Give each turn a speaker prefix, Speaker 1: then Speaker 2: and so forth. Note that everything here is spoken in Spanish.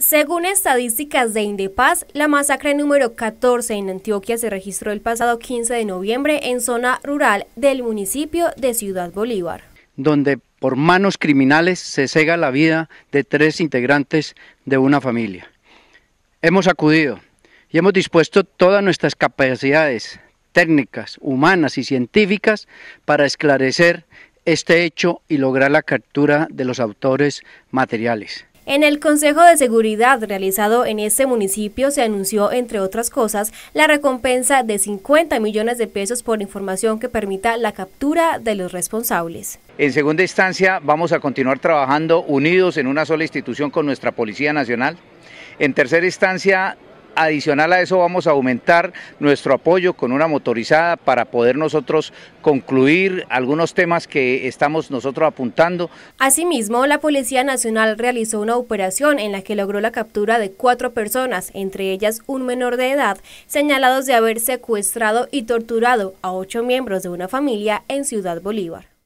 Speaker 1: Según estadísticas de Indepaz, la masacre número 14 en Antioquia se registró el pasado 15 de noviembre en zona rural del municipio de Ciudad Bolívar.
Speaker 2: Donde por manos criminales se cega la vida de tres integrantes de una familia. Hemos acudido y hemos dispuesto todas nuestras capacidades técnicas, humanas y científicas para esclarecer este hecho y lograr la captura de los autores materiales.
Speaker 1: En el Consejo de Seguridad realizado en este municipio se anunció, entre otras cosas, la recompensa de 50 millones de pesos por información que permita la captura de los responsables.
Speaker 3: En segunda instancia, vamos a continuar trabajando unidos en una sola institución con nuestra Policía Nacional. En tercera instancia, Adicional a eso vamos a aumentar nuestro apoyo con una motorizada para poder nosotros concluir algunos temas que estamos nosotros apuntando.
Speaker 1: Asimismo, la Policía Nacional realizó una operación en la que logró la captura de cuatro personas, entre ellas un menor de edad, señalados de haber secuestrado y torturado a ocho miembros de una familia en Ciudad Bolívar.